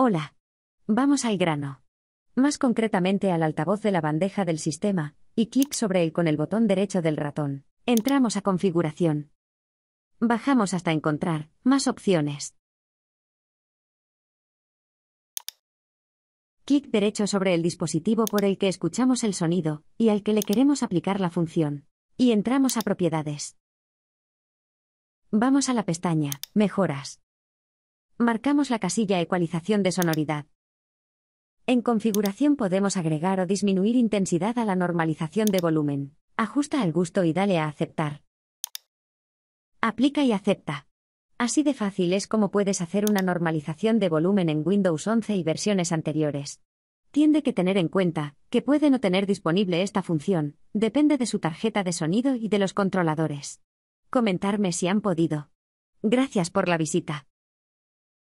Hola. Vamos al grano. Más concretamente al altavoz de la bandeja del sistema, y clic sobre él con el botón derecho del ratón. Entramos a configuración. Bajamos hasta encontrar más opciones. Clic derecho sobre el dispositivo por el que escuchamos el sonido y al que le queremos aplicar la función. Y entramos a propiedades. Vamos a la pestaña Mejoras. Marcamos la casilla Ecualización de sonoridad. En configuración podemos agregar o disminuir intensidad a la normalización de volumen. Ajusta al gusto y dale a aceptar. Aplica y acepta. Así de fácil es como puedes hacer una normalización de volumen en Windows 11 y versiones anteriores. Tiende que tener en cuenta que puede no tener disponible esta función, depende de su tarjeta de sonido y de los controladores. Comentarme si han podido. Gracias por la visita.